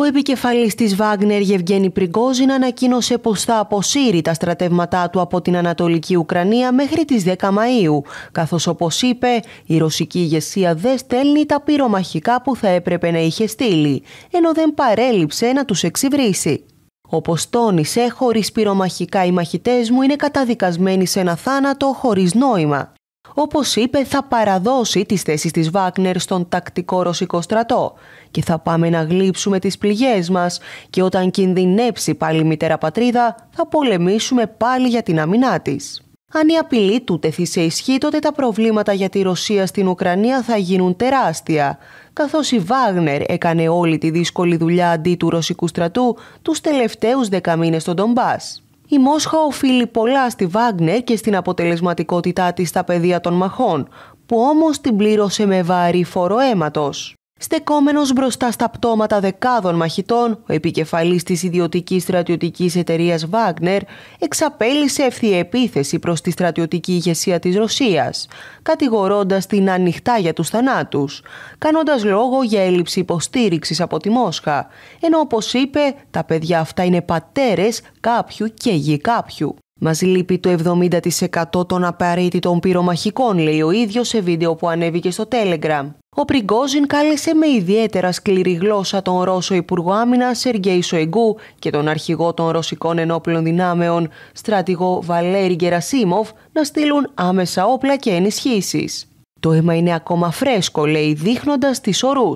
Ο επικεφαλής της Βάγνερ Γευγένη Πριγκόζιν ανακοίνωσε πως θα αποσύρει τα στρατεύματά του από την Ανατολική Ουκρανία μέχρι τις 10 Μαΐου, καθώς όπως είπε η ρωσική ηγεσία δεν στέλνει τα πυρομαχικά που θα έπρεπε να είχε στείλει, ενώ δεν παρέλειψε να τους εξυβρίσει. Όπως τόνισε, χωρίς πυρομαχικά οι μαχητές μου είναι καταδικασμένοι σε ένα θάνατο χωρίς νόημα. Όπως είπε, θα παραδώσει τις θέσεις της Βάγνερ στον τακτικό ρωσικό στρατό και θα πάμε να γλύψουμε τις πληγές μας και όταν κινδυνέψει πάλι η μητέρα πατρίδα θα πολεμήσουμε πάλι για την αμυνά της. Αν η απειλή του τεθεί σε ισχύ, τότε τα προβλήματα για τη Ρωσία στην Ουκρανία θα γίνουν τεράστια, καθώς η Βάγνερ έκανε όλη τη δύσκολη δουλειά αντί του ρωσικού στρατού τους τελευταίους δέκα στον Ντομπάς. Η Μόσχα οφείλει πολλά στη Βάγνε και στην αποτελεσματικότητά της στα πεδία των μαχών, που όμως την πλήρωσε με βαρύ φόρο Στεκόμενος μπροστά στα πτώματα δεκάδων μαχητών, ο επικεφαλής της ιδιωτικής στρατιωτικής εταιρείας Βάγνερ εξαπέλυσε ευθεία επίθεση προς τη στρατιωτική ηγεσία της Ρωσίας, κατηγορώντας την ανοιχτά για τους θανάτους, κάνοντας λόγο για έλλειψη υποστήριξης από τη Μόσχα, ενώ όπως είπε, τα παιδιά αυτά είναι πατέρες κάποιου και γη κάποιου. Μας λείπει το 70% των απαραίτητων πυρομαχικών, λέει ο ίδιος σε βίντεο που ανέβηκε στο Telegram ο Πριγκόζιν κάλεσε με ιδιαίτερα σκληρή γλώσσα τον Ρώσο Υπουργό Άμυνας Σεργέη Σοϊγκού και τον αρχηγό των Ρωσικών Ενόπλων Δυνάμεων, στρατηγό Βαλέρι Γκερασίμοφ, να στείλουν άμεσα όπλα και ενισχύσεις. Το αίμα είναι ακόμα φρέσκο, λέει, δείχνοντας τις ορούς.